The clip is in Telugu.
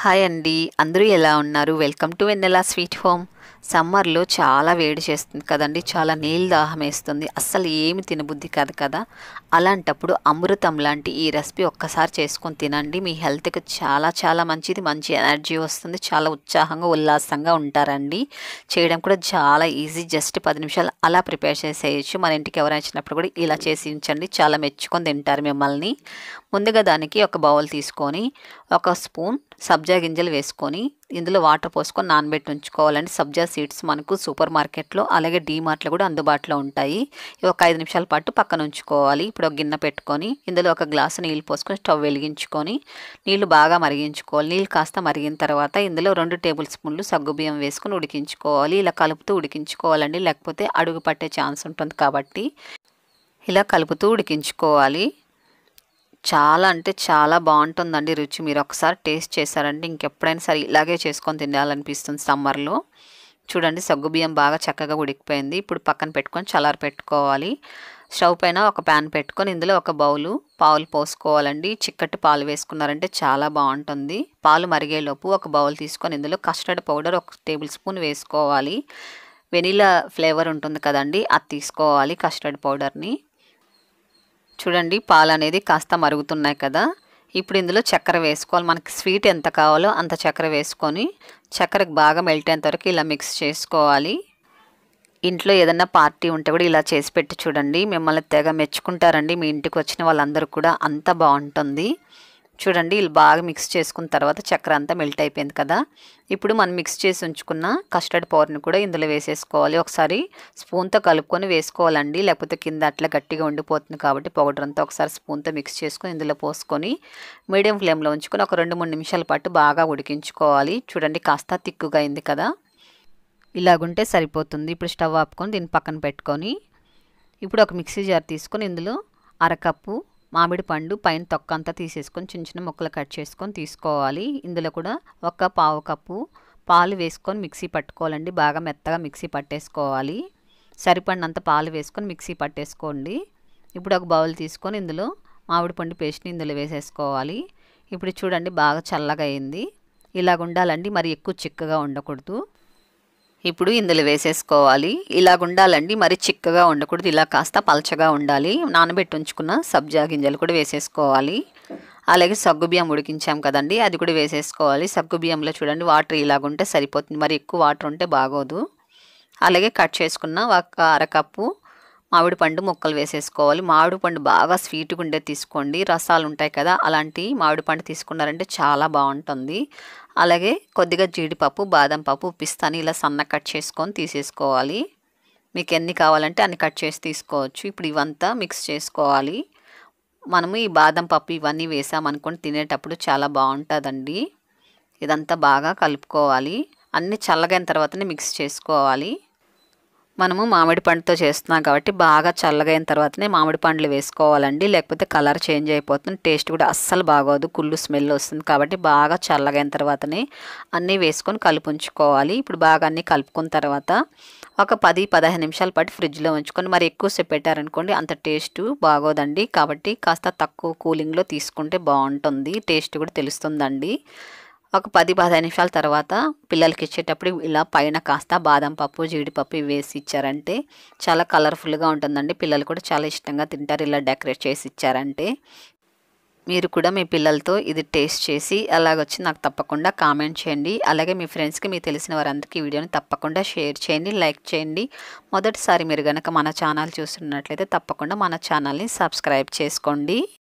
హాయ్ అండి అందరూ ఎలా ఉన్నారు welcome to Vennela sweet home సమ్మర్లో చాలా వేడి చేస్తుంది కదండి చాలా నీళ్ళు దాహం వేస్తుంది అస్సలు ఏమి తినబుద్ధి కాదు కదా అలాంటప్పుడు అమృతం లాంటి ఈ రెసిపీ ఒక్కసారి చేసుకొని తినండి మీ హెల్త్కి చాలా చాలా మంచిది మంచి ఎనర్జీ వస్తుంది చాలా ఉత్సాహంగా ఉల్లాసంగా ఉంటారండి చేయడం కూడా చాలా ఈజీ జస్ట్ పది నిమిషాలు అలా ప్రిపేర్ చేసేయచ్చు మన ఇంటికి ఎవరైనా వచ్చినప్పుడు కూడా ఇలా చేసించండి చాలా మెచ్చుకొని తింటారు మిమ్మల్ని ముందుగా దానికి ఒక బౌల్ తీసుకొని ఒక స్పూన్ సబ్జా గింజలు వేసుకొని ఇందులో వాటర్ పోసుకొని నానబెట్టి ఉంచుకోవాలండి సబ్జా సీడ్స్ మనకు సూపర్ మార్కెట్లో అలాగే డీమార్ట్లో కూడా అందుబాటులో ఉంటాయి ఒక ఐదు నిమిషాల పాటు పక్కన ఉంచుకోవాలి ఇప్పుడు ఒక గిన్నె పెట్టుకొని ఇందులో ఒక గ్లాసు నీళ్ళు పోసుకొని స్టవ్ వెలిగించుకొని నీళ్లు బాగా మరిగించుకోవాలి నీళ్ళు కాస్త మరిగిన తర్వాత ఇందులో రెండు టేబుల్ స్పూన్లు సగ్గుబియ్యం వేసుకొని ఉడికించుకోవాలి ఇలా కలుపుతూ ఉడికించుకోవాలండి లేకపోతే అడుగు పట్టే ఛాన్స్ ఉంటుంది కాబట్టి ఇలా కలుపుతూ ఉడికించుకోవాలి చాలా అంటే చాలా బాగుంటుందండి రుచి మీరు ఒకసారి టేస్ట్ చేశారంటే ఇంకెప్పుడైనా సరే ఇలాగే చేసుకొని తినాలనిపిస్తుంది సమ్మర్లో చూడండి సగ్గుబియ్యం బాగా చక్కగా ఉడికిపోయింది ఇప్పుడు పక్కన పెట్టుకొని చల్లారి పెట్టుకోవాలి స్టవ్ పైన ఒక ప్యాన్ పెట్టుకొని ఇందులో ఒక బౌలు పాలు పోసుకోవాలండి చిక్కటి పాలు వేసుకున్నారంటే చాలా బాగుంటుంది పాలు మరిగేలోపు ఒక బౌల్ తీసుకొని ఇందులో కస్టర్డ్ పౌడర్ ఒక టేబుల్ స్పూన్ వేసుకోవాలి వెనీలా ఫ్లేవర్ ఉంటుంది కదండి అది తీసుకోవాలి కస్టర్డ్ పౌడర్ని చూడండి పాలు అనేది కాస్త మరుగుతున్నాయి కదా ఇప్పుడు ఇందులో చక్కెర వేసుకోవాలి మనకి స్వీట్ ఎంత కావాలో అంత చక్కెర వేసుకొని చక్కెరకు బాగా మెల్ట్ అయ్యేంత వరకు ఇలా మిక్స్ చేసుకోవాలి ఇంట్లో ఏదన్నా పార్టీ ఉంటే కూడా ఇలా చేసి పెట్టి చూడండి మిమ్మల్ని తెగ మెచ్చుకుంటారండి మీ ఇంటికి వచ్చిన వాళ్ళందరూ కూడా అంత బాగుంటుంది చూడండి ఇలా బాగా మిక్స్ చేసుకున్న తర్వాత చక్కెర అంతా మెల్ట్ అయిపోయింది కదా ఇప్పుడు మనం మిక్స్ చేసి ఉంచుకున్న కస్టర్డ్ పౌడర్ని కూడా ఇందులో వేసేసుకోవాలి ఒకసారి స్పూన్తో కలుపుకొని వేసుకోవాలండి లేకపోతే కింద అట్లా గట్టిగా ఉండిపోతుంది కాబట్టి పౌడర్ అంతా ఒకసారి స్పూన్తో మిక్స్ చేసుకొని ఇందులో పోసుకొని మీడియం ఫ్లేమ్లో ఉంచుకొని ఒక రెండు మూడు నిమిషాల పాటు బాగా ఉడికించుకోవాలి చూడండి కాస్త తిక్కుగా అయింది కదా ఇలాగుంటే సరిపోతుంది ఇప్పుడు స్టవ్ ఆపుకొని దీన్ని పక్కన పెట్టుకొని ఇప్పుడు ఒక మిక్సీ జార్ తీసుకొని ఇందులో అరకప్పు మామిడి పండు పైన తొక్క అంతా తీసేసుకొని చిన్న చిన్న ముక్కలు కట్ చేసుకొని తీసుకోవాలి ఇందులో కూడా ఒక పావు కప్పు పాలు వేసుకొని మిక్సీ పట్టుకోవాలండి బాగా మెత్తగా మిక్సీ పట్టేసుకోవాలి సరిపడినంత పాలు వేసుకొని మిక్సీ పట్టేసుకోండి ఇప్పుడు ఒక బౌల్ తీసుకొని ఇందులో మామిడి పండు పేస్ట్ని ఇందులో వేసేసుకోవాలి ఇప్పుడు చూడండి బాగా చల్లగా అయింది ఇలాగ ఉండాలండి మరి ఎక్కువ చిక్కగా ఉండకూడదు ఇప్పుడు ఇందులో వేసేసుకోవాలి ఇలాగ ఉండాలండి మరి చిక్కగా ఉండకూడదు ఇలా కాస్త పలచగా ఉండాలి నానబెట్టి ఉంచుకున్న సబ్జా గింజలు కూడా వేసేసుకోవాలి అలాగే సగ్గుబియ్యం ఉడికించాం కదండి అది కూడా వేసేసుకోవాలి సగ్గుబియ్యంలో చూడండి వాటర్ ఇలాగుంటే సరిపోతుంది మరి ఎక్కువ వాటర్ ఉంటే బాగోదు అలాగే కట్ చేసుకున్న ఒక అరకప్పు మామిడి పండు ముక్కలు వేసేసుకోవాలి మామిడి పండు బాగా స్వీట్గా ఉండే తీసుకోండి రసాలు ఉంటాయి కదా అలాంటి మామిడి పండు తీసుకున్నారంటే చాలా బాగుంటుంది అలాగే కొద్దిగా జీడిపప్పు బాదం పప్పు పిస్తాని ఇలా సన్న కట్ చేసుకొని తీసేసుకోవాలి మీకు ఎన్ని కావాలంటే అన్ని కట్ చేసి తీసుకోవచ్చు ఇప్పుడు ఇవంతా మిక్స్ చేసుకోవాలి మనము ఈ బాదం పప్పు ఇవన్నీ వేసామనుకొని తినేటప్పుడు చాలా బాగుంటుందండి ఇదంతా బాగా కలుపుకోవాలి అన్నీ చల్లగైన తర్వాతనే మిక్స్ చేసుకోవాలి మనము మామిడి పండుతో చేస్తున్నాం కాబట్టి బాగా చల్లగైన తర్వాతనే మామిడి పండ్లు వేసుకోవాలండి లేకపోతే కలర్ చేంజ్ అయిపోతుంది టేస్ట్ కూడా అస్సలు బాగోదు కుళ్ళు స్మెల్ వస్తుంది కాబట్టి బాగా చల్లగైన తర్వాతనే అన్నీ వేసుకొని కలుపుంచుకోవాలి ఇప్పుడు బాగా అన్నీ కలుపుకున్న తర్వాత ఒక పది పదహైదు నిమిషాల పాటు ఫ్రిడ్జ్లో ఉంచుకొని మరి ఎక్కువసేపు పెట్టారనుకోండి అంత టేస్ట్ బాగోదండి కాబట్టి కాస్త తక్కువ కూలింగ్లో తీసుకుంటే బాగుంటుంది టేస్ట్ కూడా తెలుస్తుందండి ఒక పది పదిహేను నిమిషాల తర్వాత పిల్లలకి ఇచ్చేటప్పుడు ఇలా పైన కాస్త బాదం పప్పు జీడిపప్పు వేసి ఇచ్చారంటే చాలా కలర్ఫుల్గా ఉంటుందండి పిల్లలు కూడా చాలా ఇష్టంగా తింటారు ఇలా డెకరేట్ చేసి ఇచ్చారంటే మీరు కూడా మీ పిల్లలతో ఇది టేస్ట్ చేసి అలాగొచ్చి నాకు తప్పకుండా కామెంట్ చేయండి అలాగే మీ ఫ్రెండ్స్కి మీ తెలిసిన వారందరికీ వీడియోని తప్పకుండా షేర్ చేయండి లైక్ చేయండి మొదటిసారి మీరు కనుక మన ఛానల్ చూస్తున్నట్లయితే తప్పకుండా మన ఛానల్ని సబ్స్క్రైబ్ చేసుకోండి